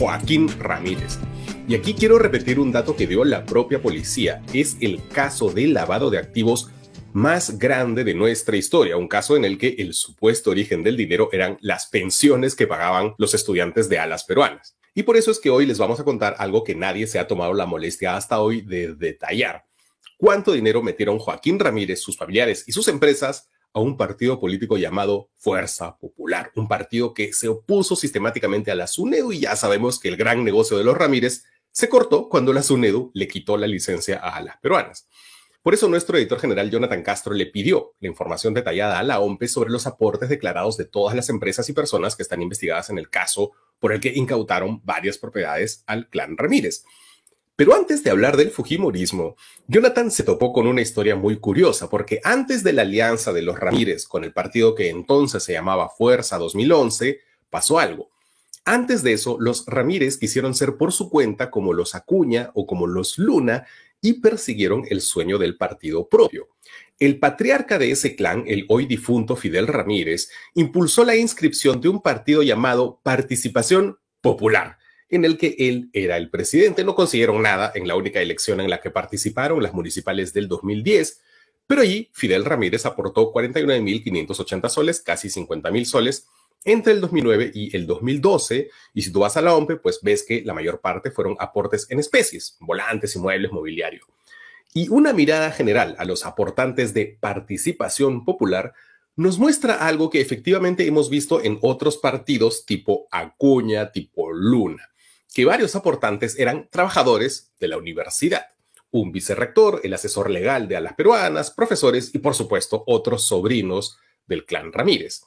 Joaquín Ramírez. Y aquí quiero repetir un dato que dio la propia policía. Es el caso de lavado de activos más grande de nuestra historia, un caso en el que el supuesto origen del dinero eran las pensiones que pagaban los estudiantes de alas peruanas. Y por eso es que hoy les vamos a contar algo que nadie se ha tomado la molestia hasta hoy de detallar. ¿Cuánto dinero metieron Joaquín Ramírez, sus familiares y sus empresas a un partido político llamado Fuerza Popular, un partido que se opuso sistemáticamente a la SUNEDU y ya sabemos que el gran negocio de los Ramírez se cortó cuando la SUNEDU le quitó la licencia a las peruanas. Por eso nuestro editor general Jonathan Castro le pidió la información detallada a la OMPE sobre los aportes declarados de todas las empresas y personas que están investigadas en el caso por el que incautaron varias propiedades al clan Ramírez. Pero antes de hablar del Fujimorismo, Jonathan se topó con una historia muy curiosa, porque antes de la alianza de los Ramírez con el partido que entonces se llamaba Fuerza 2011, pasó algo. Antes de eso, los Ramírez quisieron ser por su cuenta como los Acuña o como los Luna y persiguieron el sueño del partido propio. El patriarca de ese clan, el hoy difunto Fidel Ramírez, impulsó la inscripción de un partido llamado Participación Popular, en el que él era el presidente. No consiguieron nada en la única elección en la que participaron, las municipales del 2010, pero allí Fidel Ramírez aportó 41.580 soles, casi 50.000 soles, entre el 2009 y el 2012. Y si tú vas a la OMPE, pues ves que la mayor parte fueron aportes en especies, volantes, inmuebles, mobiliario. Y una mirada general a los aportantes de participación popular nos muestra algo que efectivamente hemos visto en otros partidos tipo Acuña, tipo Luna que varios aportantes eran trabajadores de la universidad, un vicerrector, el asesor legal de Alas Peruanas, profesores y por supuesto otros sobrinos del clan Ramírez.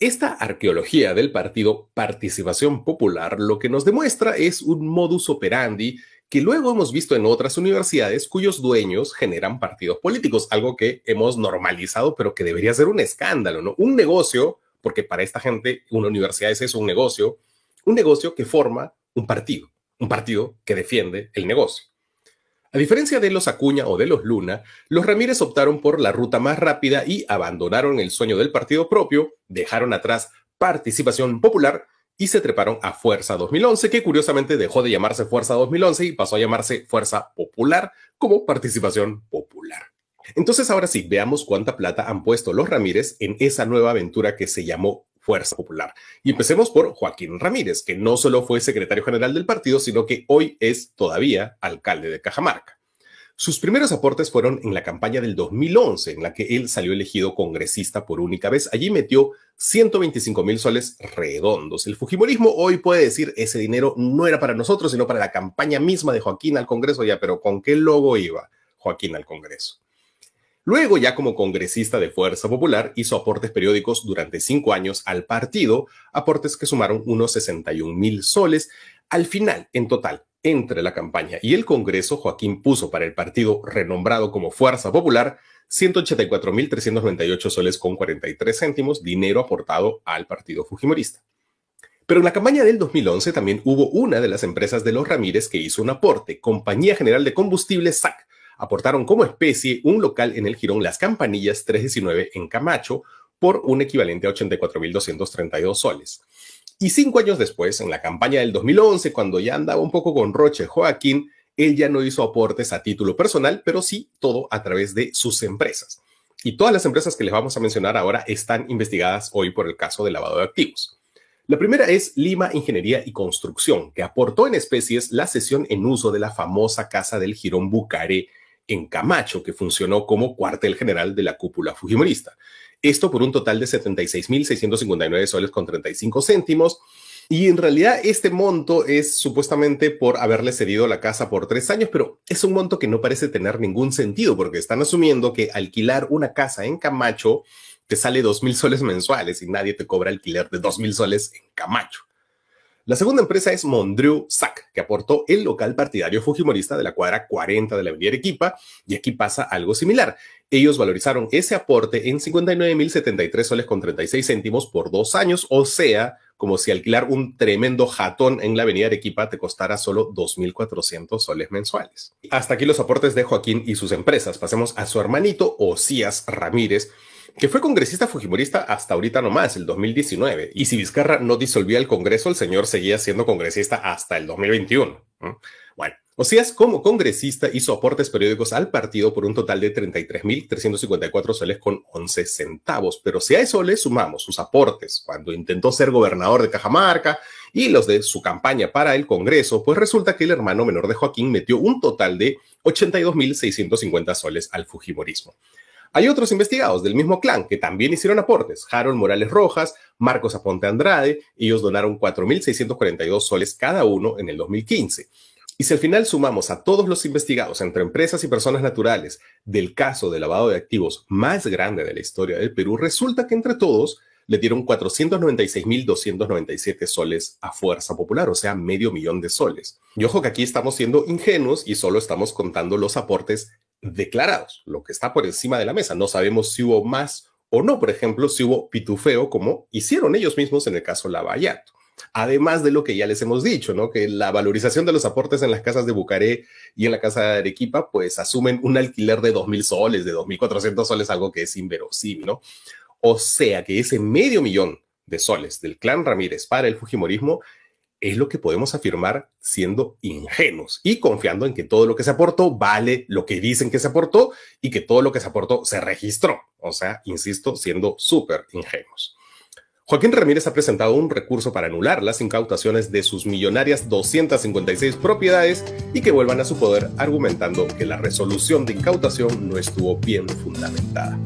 Esta arqueología del partido Participación Popular lo que nos demuestra es un modus operandi que luego hemos visto en otras universidades cuyos dueños generan partidos políticos, algo que hemos normalizado, pero que debería ser un escándalo, ¿no? Un negocio, porque para esta gente una universidad es eso, un negocio, un negocio que forma un partido, un partido que defiende el negocio. A diferencia de los Acuña o de los Luna, los Ramírez optaron por la ruta más rápida y abandonaron el sueño del partido propio, dejaron atrás participación popular y se treparon a Fuerza 2011, que curiosamente dejó de llamarse Fuerza 2011 y pasó a llamarse Fuerza Popular como participación popular. Entonces ahora sí, veamos cuánta plata han puesto los Ramírez en esa nueva aventura que se llamó Fuerza Popular. Y empecemos por Joaquín Ramírez, que no solo fue secretario general del partido, sino que hoy es todavía alcalde de Cajamarca. Sus primeros aportes fueron en la campaña del 2011, en la que él salió elegido congresista por única vez. Allí metió 125 mil soles redondos. El Fujimorismo hoy puede decir ese dinero no era para nosotros, sino para la campaña misma de Joaquín al Congreso, ya, pero ¿con qué logo iba Joaquín al Congreso? Luego, ya como congresista de Fuerza Popular, hizo aportes periódicos durante cinco años al partido, aportes que sumaron unos 61 mil soles. Al final, en total, entre la campaña y el Congreso, Joaquín puso para el partido renombrado como Fuerza Popular mil 184.398 soles con 43 céntimos, dinero aportado al partido Fujimorista. Pero en la campaña del 2011 también hubo una de las empresas de los Ramírez que hizo un aporte, Compañía General de Combustibles SAC, aportaron como especie un local en el Girón Las Campanillas 319 en Camacho por un equivalente a 84.232 soles. Y cinco años después, en la campaña del 2011, cuando ya andaba un poco con Roche Joaquín, él ya no hizo aportes a título personal, pero sí todo a través de sus empresas. Y todas las empresas que les vamos a mencionar ahora están investigadas hoy por el caso de lavado de activos. La primera es Lima Ingeniería y Construcción, que aportó en especies la cesión en uso de la famosa casa del Girón Bucaré en Camacho, que funcionó como cuartel general de la cúpula fujimorista. Esto por un total de 76.659 soles con 35 céntimos. Y en realidad este monto es supuestamente por haberle cedido la casa por tres años, pero es un monto que no parece tener ningún sentido porque están asumiendo que alquilar una casa en Camacho te sale dos mil soles mensuales y nadie te cobra alquiler de dos mil soles en Camacho. La segunda empresa es Mondreu Sack, que aportó el local partidario fujimorista de la cuadra 40 de la avenida Arequipa, y aquí pasa algo similar. Ellos valorizaron ese aporte en 59.073 soles con 36 céntimos por dos años, o sea, como si alquilar un tremendo jatón en la avenida Arequipa te costara solo 2.400 soles mensuales. Hasta aquí los aportes de Joaquín y sus empresas. Pasemos a su hermanito Osías Ramírez, que fue congresista fujimorista hasta ahorita nomás, el 2019. Y si Vizcarra no disolvía el Congreso, el señor seguía siendo congresista hasta el 2021. Bueno, o es como congresista hizo aportes periódicos al partido por un total de 33.354 soles con 11 centavos, pero si a eso le sumamos sus aportes cuando intentó ser gobernador de Cajamarca y los de su campaña para el Congreso, pues resulta que el hermano menor de Joaquín metió un total de 82.650 soles al Fujimorismo. Hay otros investigados del mismo clan que también hicieron aportes. Harold Morales Rojas, Marcos Aponte Andrade, ellos donaron 4.642 soles cada uno en el 2015. Y si al final sumamos a todos los investigados entre empresas y personas naturales del caso de lavado de activos más grande de la historia del Perú, resulta que entre todos le dieron 496.297 soles a Fuerza Popular, o sea, medio millón de soles. Y ojo que aquí estamos siendo ingenuos y solo estamos contando los aportes declarados, lo que está por encima de la mesa. No sabemos si hubo más o no, por ejemplo, si hubo pitufeo, como hicieron ellos mismos en el caso Lavallato. Además de lo que ya les hemos dicho, ¿no? Que la valorización de los aportes en las casas de Bucaré y en la casa de Arequipa, pues asumen un alquiler de 2.000 soles, de 2.400 soles, algo que es inverosímil, ¿no? O sea que ese medio millón de soles del clan Ramírez para el Fujimorismo es lo que podemos afirmar siendo ingenuos y confiando en que todo lo que se aportó vale lo que dicen que se aportó y que todo lo que se aportó se registró. O sea, insisto, siendo súper ingenuos. Joaquín Ramírez ha presentado un recurso para anular las incautaciones de sus millonarias 256 propiedades y que vuelvan a su poder argumentando que la resolución de incautación no estuvo bien fundamentada.